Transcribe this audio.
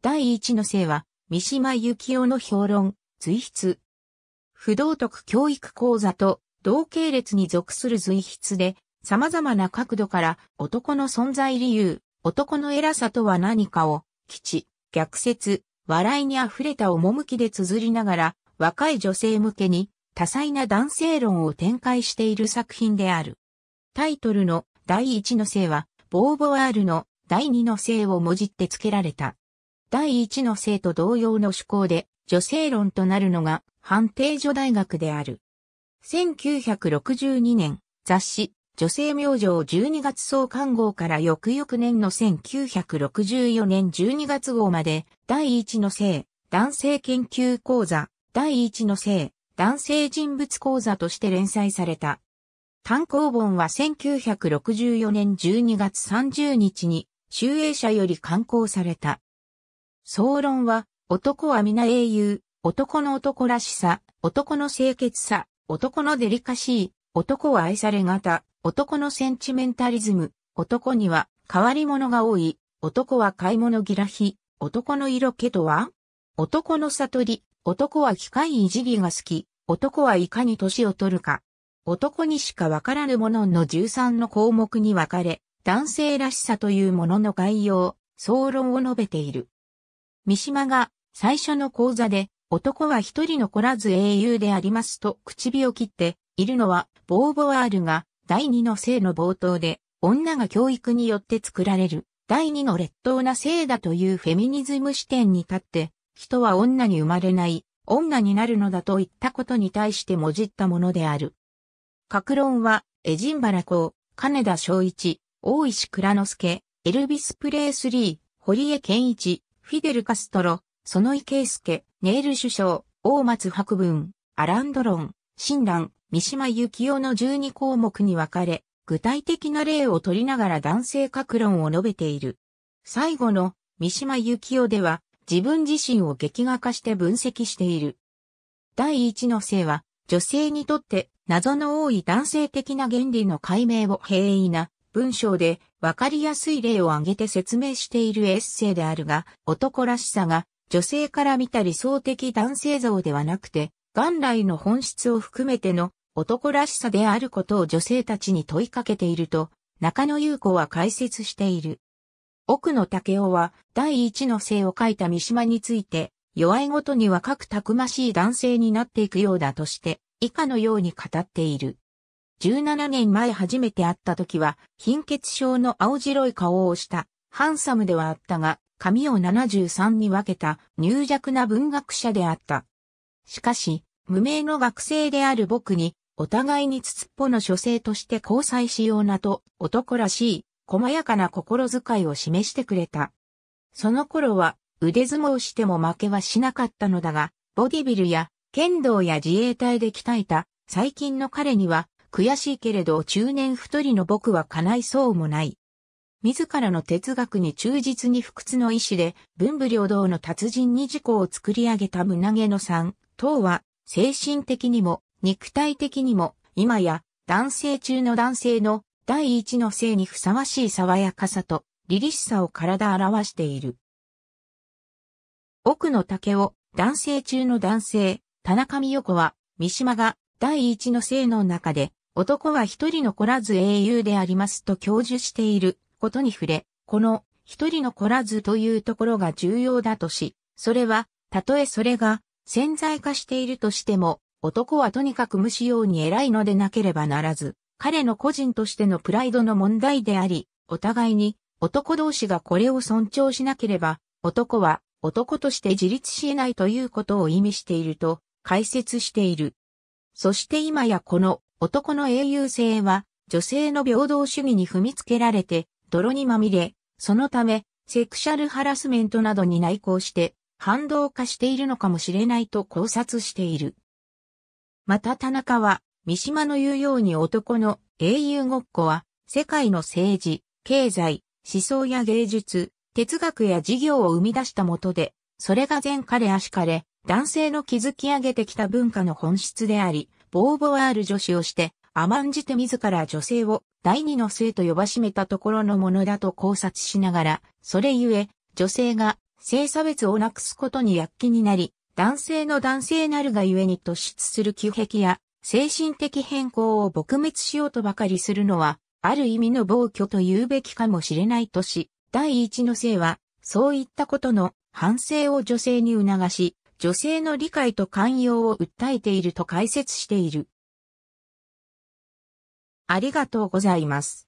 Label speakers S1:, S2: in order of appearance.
S1: 第一の性は、三島幸紀夫の評論、随筆。不道徳教育講座と同系列に属する随筆で、様々な角度から男の存在理由、男の偉さとは何かを、基地、逆説、笑いに溢れた趣で綴りながら、若い女性向けに多彩な男性論を展開している作品である。タイトルの第一の性は、ボーヴォワールの第二の性をもじって付けられた。第一の性と同様の趣向で、女性論となるのが、判定所大学である。1962年、雑誌、女性明星12月総刊号から翌々年の1964年12月号まで、第一の性、男性研究講座、第一の性、男性人物講座として連載された。単行本は1964年12月30日に、集英社より刊行された。総論は、男は皆英雄、男の男らしさ、男の清潔さ、男のデリカシー、男は愛され方、男のセンチメンタリズム、男には変わり者が多い、男は買い物ギラヒ、男の色気とは男の悟り、男は機械いじりが好き、男はいかに年を取るか。男にしかわからぬものの13の項目に分かれ、男性らしさというものの概要、総論を述べている。三島が最初の講座で男は一人残らず英雄でありますと口を切っているのはボーボワールが第二の性の冒頭で女が教育によって作られる第二の劣等な性だというフェミニズム視点に立って人は女に生まれない女になるのだといったことに対してもじったものである。格論は、エジンバラ公、金田昭一、大石倉之助、エルビス・プレイスリー、堀江健一、フィデル・カストロ、ソノイ・ケイスケ、ネイル首相、大松博文、アランドロン、親鸞、三島幸紀夫の12項目に分かれ、具体的な例を取りながら男性格論を述べている。最後の三島幸紀夫では自分自身を劇画化して分析している。第一の性は女性にとって謎の多い男性的な原理の解明を平易な文章でわかりやすい例を挙げて説明しているエッセイであるが、男らしさが女性から見た理想的男性像ではなくて、元来の本質を含めての男らしさであることを女性たちに問いかけていると、中野優子は解説している。奥野武雄は第一の性を書いた三島について、弱いごとにはくたくましい男性になっていくようだとして、以下のように語っている。17年前初めて会った時は、貧血症の青白い顔をした、ハンサムではあったが、髪を73に分けた入弱な文学者であった。しかし、無名の学生である僕に、お互いにつつっぽの書生として交際しようなと、男らしい、細やかな心遣いを示してくれた。その頃は、腕相撲しても負けはしなかったのだが、ボディビルや、剣道や自衛隊で鍛えた、最近の彼には、悔しいけれど中年太りの僕は叶いそうもない。自らの哲学に忠実に不屈の意志で、文武両道の達人に自己を作り上げた胸毛の三、ん、等は、精神的にも、肉体的にも、今や、男性中の男性の、第一の性にふさわしい爽やかさと、凛々しさを体表している。奥の竹を、男性中の男性、田中美代子は、三島が、第一の性の中で、男は一人残らず英雄でありますと教授していることに触れ、この一人残らずというところが重要だとし、それは、たとえそれが潜在化しているとしても、男はとにかく無視ように偉いのでなければならず、彼の個人としてのプライドの問題であり、お互いに男同士がこれを尊重しなければ、男は男として自立し得ないということを意味していると解説している。そして今やこの男の英雄性は女性の平等主義に踏みつけられて泥にまみれ、そのためセクシャルハラスメントなどに内向して反動化しているのかもしれないと考察している。また田中は三島の言うように男の英雄ごっこは世界の政治、経済、思想や芸術、哲学や事業を生み出したもとで、それが善彼れ悪しかれ、男性の築き上げてきた文化の本質であり、ボーボワール女子をして、甘んじて自ら女性を第二の性と呼ばしめたところのものだと考察しながら、それゆえ、女性が性差別をなくすことに躍起になり、男性の男性なるがゆえに突出する旧癖や、精神的変更を撲滅しようとばかりするのは、ある意味の暴挙と言うべきかもしれないとし、第一の性は、そういったことの反省を女性に促し、女性の理解と寛容を訴えていると解説している。ありがとうございます。